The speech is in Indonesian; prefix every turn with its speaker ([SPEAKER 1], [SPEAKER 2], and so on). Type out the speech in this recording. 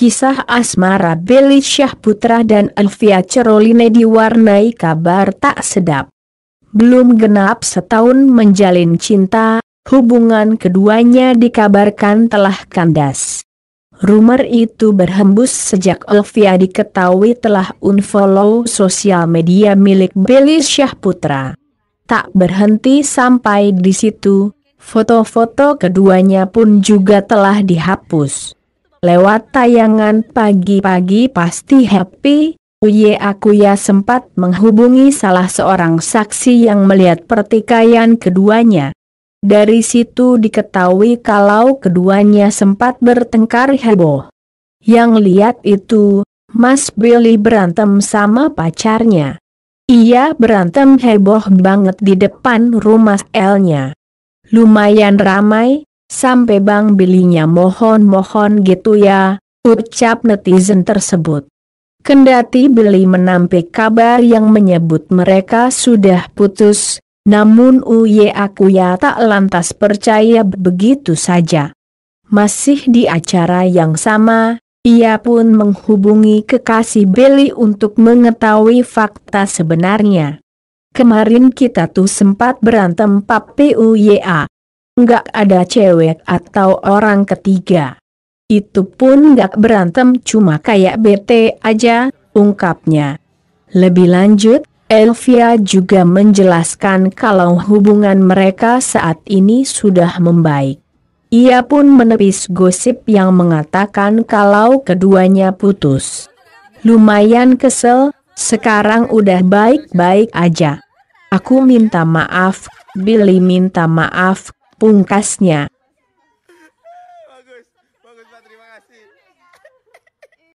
[SPEAKER 1] Kisah asmara Billy Putra dan Elvia Ceroline diwarnai kabar tak sedap. Belum genap setahun menjalin cinta, hubungan keduanya dikabarkan telah kandas. Rumor itu berhembus sejak Elvia diketahui telah unfollow sosial media milik Billy Putra. Tak berhenti sampai di situ, foto-foto keduanya pun juga telah dihapus lewat tayangan pagi-pagi pasti happy, Uye ya sempat menghubungi salah seorang saksi yang melihat pertikaian keduanya. Dari situ diketahui kalau keduanya sempat bertengkar heboh. Yang lihat itu, Mas Billy berantem sama pacarnya. Ia berantem heboh banget di depan rumah L-nya. Lumayan ramai, Sampai Bang Bilinya mohon-mohon gitu ya, ucap netizen tersebut. Kendati Billy menampik kabar yang menyebut mereka sudah putus, namun Uye ya tak lantas percaya begitu saja. Masih di acara yang sama, ia pun menghubungi kekasih Billy untuk mengetahui fakta sebenarnya. Kemarin kita tuh sempat berantem Papi Uye nggak ada cewek atau orang ketiga. Itu pun nggak berantem cuma kayak bete aja, ungkapnya. Lebih lanjut, Elvia juga menjelaskan kalau hubungan mereka saat ini sudah membaik. Ia pun menepis gosip yang mengatakan kalau keduanya putus. Lumayan kesel, sekarang udah baik-baik aja. Aku minta maaf, Billy minta maaf, pungkasnya.